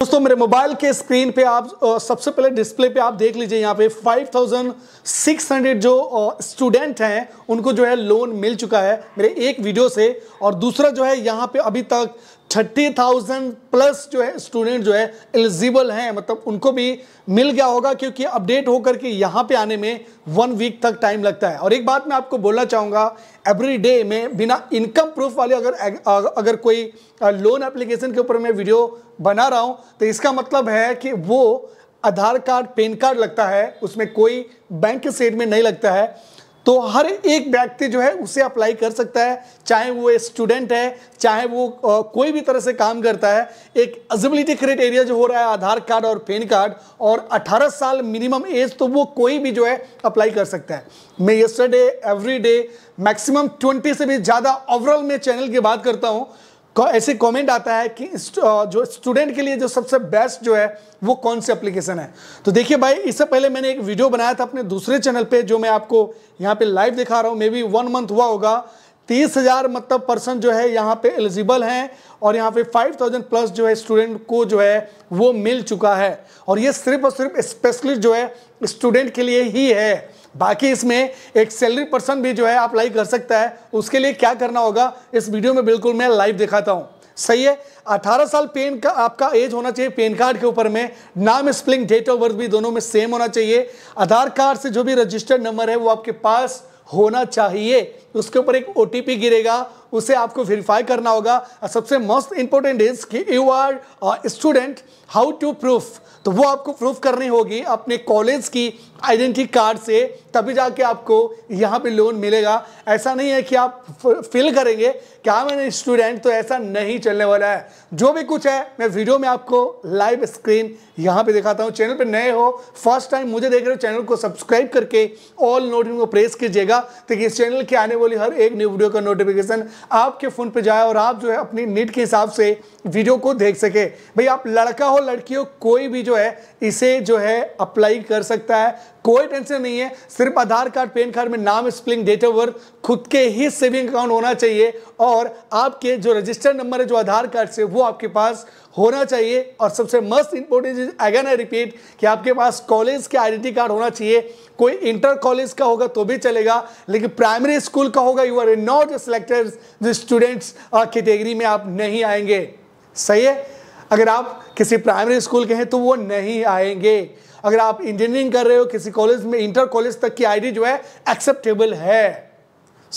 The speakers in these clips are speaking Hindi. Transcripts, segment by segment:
दोस्तों मेरे मोबाइल के स्क्रीन पे आप सबसे पहले डिस्प्ले पे आप देख लीजिए यहाँ पे 5,600 जो स्टूडेंट हैं उनको जो है लोन मिल चुका है मेरे एक वीडियो से और दूसरा जो है यहाँ पे अभी तक थर्टी थाउजेंड प्लस जो है स्टूडेंट जो है एलिजिबल हैं मतलब उनको भी मिल गया होगा क्योंकि अपडेट होकर के यहाँ पे आने में वन वीक तक टाइम लगता है और एक बात मैं आपको बोलना चाहूँगा एवरी डे में बिना इनकम प्रूफ वाले अगर अगर कोई लोन एप्लीकेशन के ऊपर मैं वीडियो बना रहा हूँ तो इसका मतलब है कि वो आधार कार्ड पेन कार्ड लगता है उसमें कोई बैंक स्टेटमेंट नहीं लगता है तो हर एक व्यक्ति जो है उसे अप्लाई कर सकता है चाहे वो स्टूडेंट है चाहे वो कोई भी तरह से काम करता है एक एजिबिलिटी क्राइटेरिया जो हो रहा है आधार कार्ड और पेन कार्ड और 18 साल मिनिमम एज तो वो कोई भी जो है अप्लाई कर सकता है मैं यस्टरडे एवरी डे मैक्सिमम 20 से भी ज़्यादा ओवरऑल में चैनल की बात करता हूँ ऐसे कमेंट आता है कि जो स्टूडेंट के लिए जो सबसे बेस्ट जो है वो कौन सी एप्लीकेशन है तो देखिए भाई इससे पहले मैंने एक वीडियो बनाया था अपने दूसरे चैनल पे जो मैं आपको यहाँ पे लाइव दिखा रहा हूँ मे बी वन मंथ हुआ होगा तीस हज़ार मतलब पर्सन जो है यहाँ पे एलिजिबल हैं और यहाँ पे फाइव थाउजेंड प्लस जो है स्टूडेंट को जो है वो मिल चुका है और ये सिर्फ और सिर्फ स्पेशली जो है स्टूडेंट के लिए ही है बाकी इसमें एक सैलरी पर्सन भी जो है अप्लाई कर सकता है उसके लिए क्या करना होगा इस वीडियो में बिल्कुल मैं लाइव दिखाता हूँ सही है अठारह साल पेन का आपका एज होना चाहिए पेन कार्ड के ऊपर में नाम स्प्लिंग डेट ऑफ बर्थ भी दोनों में सेम होना चाहिए आधार कार्ड से जो भी रजिस्टर्ड नंबर है वो आपके पास होना चाहिए उसके ऊपर एक ओ गिरेगा उसे आपको वेरीफाई करना होगा और सबसे मोस्ट इंपॉर्टेंट इज कि you are student how to proof तो वो आपको प्रूफ करनी होगी अपने कॉलेज की आइडेंटिटी कार्ड से तभी जाके आपको यहाँ पे लोन मिलेगा ऐसा नहीं है कि आप फिल करेंगे क्या हाँ, मैंने स्टूडेंट तो ऐसा नहीं चलने वाला है जो भी कुछ है मैं वीडियो में आपको लाइव स्क्रीन यहाँ पे दिखाता हूँ चैनल पे नए हो फर्स्ट टाइम मुझे देख रहे हो चैनल को सब्सक्राइब करके ऑल नोटिफिकेशन को प्रेस कीजिएगा ताकि इस चैनल के आने वाली हर एक न्यू वीडियो का नोटिफिकेशन आपके फ़ोन पर जाए और आप जो है अपनी नीड के हिसाब से वीडियो को देख सके भाई आप लड़का हो लड़की हो कोई भी जो है इसे जो है अप्लाई कर सकता है कोई टेंशन नहीं है सिर्फ आधार कार्ड पैन कार्ड में नाम स्प्लिंग डेट ऑफ बर्थ खुद के ही सेविंग अकाउंट होना चाहिए और आपके जो रजिस्टर नंबर है जो आधार कार्ड से वो आपके पास होना चाहिए और सबसे मस्त इंपॉर्टेंट चीज अगेन आई रिपीट कि आपके पास कॉलेज के आइडेंटिटी कार्ड होना चाहिए कोई इंटर कॉलेज का होगा तो भी चलेगा लेकिन प्राइमरी स्कूल का होगा यू आर नॉट सिलेक्टेड जो स्टूडेंट्स कैटेगरी में आप नहीं आएंगे सही है अगर आप किसी प्राइमरी स्कूल के हैं तो वो नहीं आएंगे अगर आप इंजीनियरिंग कर रहे हो किसी कॉलेज में इंटर कॉलेज तक की आईडी जो है एक्सेप्टेबल है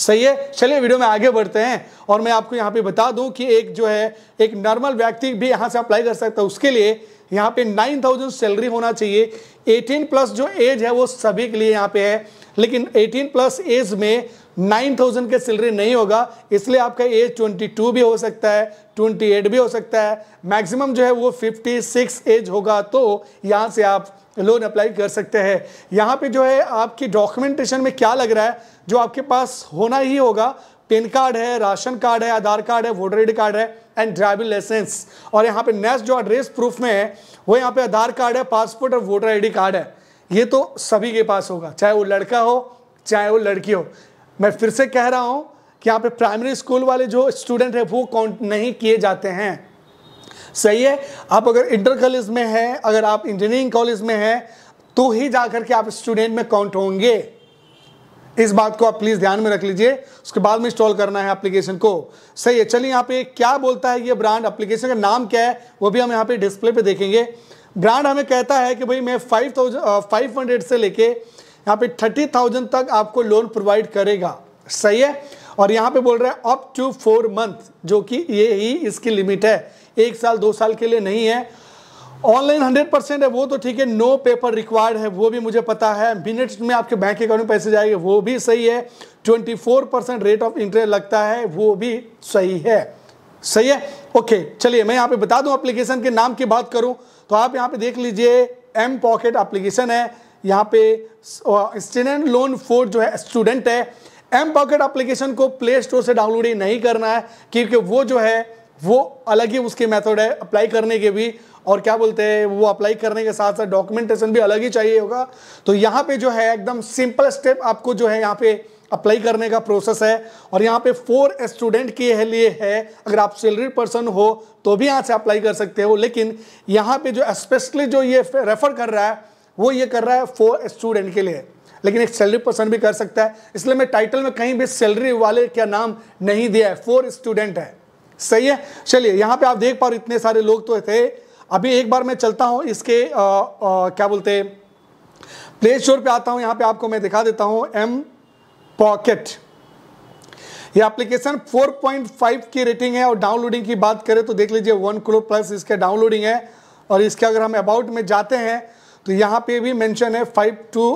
सही है चलिए वीडियो में आगे बढ़ते हैं और मैं आपको यहाँ पे बता दूं कि एक जो है एक नॉर्मल व्यक्ति भी यहाँ से अप्लाई कर सकता है उसके लिए यहाँ पे 9000 सैलरी होना चाहिए 18 प्लस जो एज है वो सभी के लिए यहाँ पे है लेकिन 18 प्लस एज में नाइन थाउजेंड का सैलरी नहीं होगा इसलिए आपका एज ट्वेंटी टू भी हो सकता है ट्वेंटी एट भी हो सकता है मैक्सिमम जो है वो फिफ्टी सिक्स एज होगा तो यहाँ से आप लोन अप्लाई कर सकते हैं यहाँ पे जो है आपकी डॉक्यूमेंटेशन में क्या लग रहा है जो आपके पास होना ही होगा पेन कार्ड है राशन कार्ड है आधार कार्ड है वोटर आई कार्ड है एंड ड्राइविंग लाइसेंस और यहाँ पे नेक्स्ट जो एड्रेस प्रूफ में है वो यहाँ पे आधार कार्ड है पासपोर्ट और वोटर आई कार्ड है ये तो सभी के पास होगा चाहे वो लड़का हो चाहे वो लड़की हो मैं फिर से कह रहा हूं कि यहाँ पे प्राइमरी स्कूल वाले जो स्टूडेंट है वो काउंट नहीं किए जाते हैं सही है आप अगर इंटर कॉलेज में हैं अगर आप इंजीनियरिंग कॉलेज में हैं तो ही जाकर के आप स्टूडेंट में काउंट होंगे इस बात को आप प्लीज़ ध्यान में रख लीजिए उसके बाद में इंस्टॉल करना है एप्लीकेशन को सही है चलिए यहाँ पे क्या बोलता है ये ब्रांड एप्लीकेशन का नाम क्या है वो भी हम यहाँ पे डिस्प्ले पे देखेंगे ब्रांड हमें कहता है कि भाई मैं फाइव थाउजेंड फाइव हंड्रेड से लेके यहाँ पे थर्टी थाउजेंड तक आपको लोन प्रोवाइड करेगा सही है और यहाँ पे बोल रहा है अप टू फोर मंथ जो कि ये ही इसकी लिमिट है एक साल दो साल के लिए नहीं है ऑनलाइन हंड्रेड परसेंट है वो तो ठीक है नो पेपर रिक्वायर्ड है वो भी मुझे पता है मिनट्स में आपके बैंक अकाउंट में पैसे जाएंगे वो भी सही है twenty four percent rate of interest लगता है वो भी सही है सही है ओके चलिए मैं यहाँ पे बता दूँ एप्लीकेशन के नाम की बात करूँ तो आप यहाँ पे देख लीजिए एम पॉकेट एप्लीकेशन है यहाँ पे स्टूडेंट लोन फोर जो है स्टूडेंट है एम पॉकेट एप्लीकेशन को प्ले स्टोर से डाउनलोड ही नहीं करना है क्योंकि वो जो है वो अलग ही उसके मेथड है अप्लाई करने के भी और क्या बोलते हैं वो अप्लाई करने के साथ साथ डॉक्यूमेंटेशन भी अलग ही चाहिए होगा तो यहाँ पे जो है एकदम सिंपल स्टेप आपको जो है यहाँ पे अप्लाई करने का प्रोसेस है और यहाँ पे फोर स्टूडेंट के लिए है अगर आप सैलरी पर्सन हो तो भी यहाँ से अप्लाई कर सकते हो लेकिन यहाँ पे जो स्पेशली जो ये रेफर कर रहा है वो ये कर रहा है फॉर स्टूडेंट के लिए लेकिन एक सैलरी पर्सन भी कर सकता है इसलिए मैं टाइटल में कहीं भी सैलरी वाले क्या नाम नहीं दिया है फॉर स्टूडेंट है सही है चलिए यहाँ पे आप देख पा रहे इतने सारे लोग तो थे अभी एक बार मैं चलता हूँ इसके आ, आ, क्या बोलते प्ले स्टोर पर आता हूँ यहाँ पे आपको मैं दिखा देता हूँ एम पॉकेट ये एप्लीकेशन 4.5 की रेटिंग है और डाउनलोडिंग की बात करें तो देख लीजिए वन क्लो प्लस इसके डाउनलोडिंग है और इसके अगर हम अबाउट में जाते हैं तो यहाँ पे भी मेंशन है फाइव टू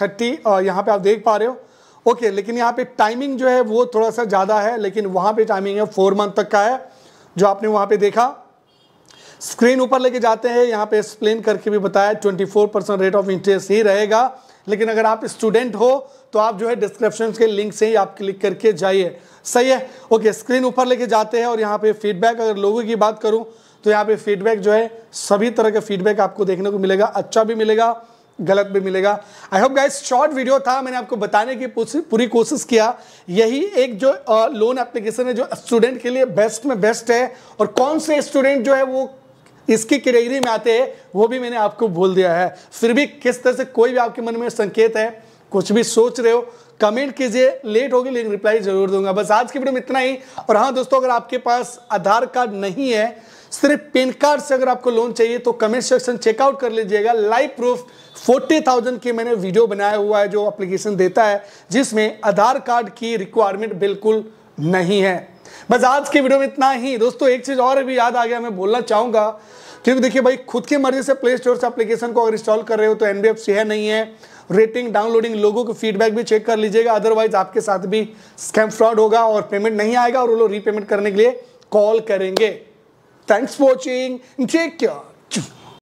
थर्टी यहाँ पे आप देख पा रहे हो ओके लेकिन यहाँ पे टाइमिंग जो है वो थोड़ा सा ज़्यादा है लेकिन वहाँ पे टाइमिंग है फोर मंथ तक का है जो आपने वहाँ पे देखा स्क्रीन ऊपर लेके जाते हैं यहाँ पे एक्सप्लेन करके भी बताया four percent rate of interest ही रहेगा लेकिन अगर आप स्टूडेंट हो तो आप जो है डिस्क्रिप्शन के लिंक से ही आप क्लिक करके जाइए सही है ओके स्क्रीन ऊपर लेके जाते हैं और यहाँ पे फीडबैक अगर लोगों की बात करूँ तो यहाँ पे फीडबैक जो है सभी तरह का फीडबैक आपको देखने को मिलेगा अच्छा भी मिलेगा गलत भी मिलेगा I hope guys short video था मैंने आपको बताने की पूरी कोशिश किया यही एक जो लोन एप्लीकेशन है जो स्टूडेंट के लिए बेस्ट में बेस्ट है और कौन से स्टूडेंट जो है वो इसकी कैटेगरी में आते हैं वो भी मैंने आपको बोल दिया है फिर भी किस तरह से कोई भी आपके मन में संकेत है कुछ भी सोच रहे हो कमेंट कीजिए लेट होगी लेकिन रिप्लाई जरूर दूंगा बस आज की वीडियो में इतना ही और हाँ दोस्तों अगर आपके पास आधार कार्ड नहीं है सिर्फ पेन कार्ड से अगर आपको लोन चाहिए तो कमेंट सेक्शन चेकआउट कर लीजिएगा लाइव प्रूफ फोर्टी थाउजेंड की मैंने वीडियो बनाया हुआ है जो एप्लीकेशन देता है जिसमें आधार कार्ड की रिक्वायरमेंट बिल्कुल नहीं है बस आज के वीडियो में इतना ही दोस्तों एक चीज़ और भी याद आ गया मैं बोलना चाहूंगा क्योंकि देखिए भाई खुद की मर्जी से प्ले स्टोर से एप्लीकेशन को अगर इंस्टॉल कर रहे हो तो एन है नहीं है रेटिंग डाउनलोडिंग लोगों के फीडबैक भी चेक कर लीजिएगा अदरवाइज आपके साथ भी स्कैम फ्रॉड होगा और पेमेंट नहीं आएगा और वो लोग रीपेमेंट करने के लिए कॉल करेंगे Thanks for watching. Take care.